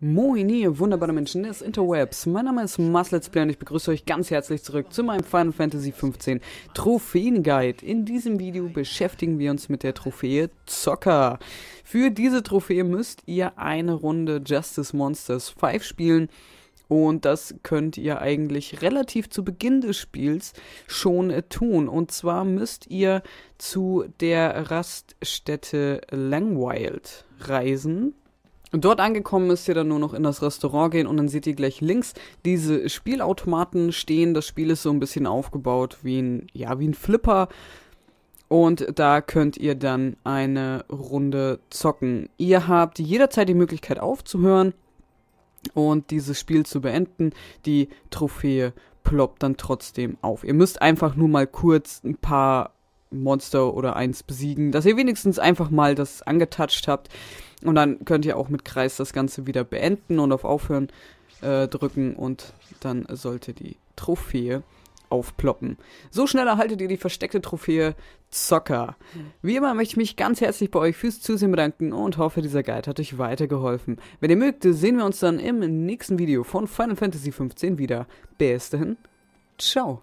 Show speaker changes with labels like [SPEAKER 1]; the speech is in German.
[SPEAKER 1] Moin ihr wunderbare Menschen des Interwebs. Mein Name ist MusLetsPlay und ich begrüße euch ganz herzlich zurück zu meinem Final Fantasy XV Trophäen Guide. In diesem Video beschäftigen wir uns mit der Trophäe Zocker. Für diese Trophäe müsst ihr eine Runde Justice Monsters 5 spielen. Und das könnt ihr eigentlich relativ zu Beginn des Spiels schon äh, tun. Und zwar müsst ihr zu der Raststätte Langwild reisen. Und dort angekommen müsst ihr dann nur noch in das Restaurant gehen und dann seht ihr gleich links diese Spielautomaten stehen. Das Spiel ist so ein bisschen aufgebaut wie ein, ja, wie ein Flipper. Und da könnt ihr dann eine Runde zocken. Ihr habt jederzeit die Möglichkeit aufzuhören und dieses Spiel zu beenden. Die Trophäe ploppt dann trotzdem auf. Ihr müsst einfach nur mal kurz ein paar Monster oder eins besiegen, dass ihr wenigstens einfach mal das angetouched habt. Und dann könnt ihr auch mit Kreis das Ganze wieder beenden und auf Aufhören äh, drücken und dann sollte die Trophäe aufploppen. So schnell erhaltet ihr die versteckte Trophäe Zocker. Wie immer möchte ich mich ganz herzlich bei euch fürs Zusehen bedanken und hoffe, dieser Guide hat euch weitergeholfen. Wenn ihr mögt, sehen wir uns dann im nächsten Video von Final Fantasy XV wieder. Bis dahin, ciao.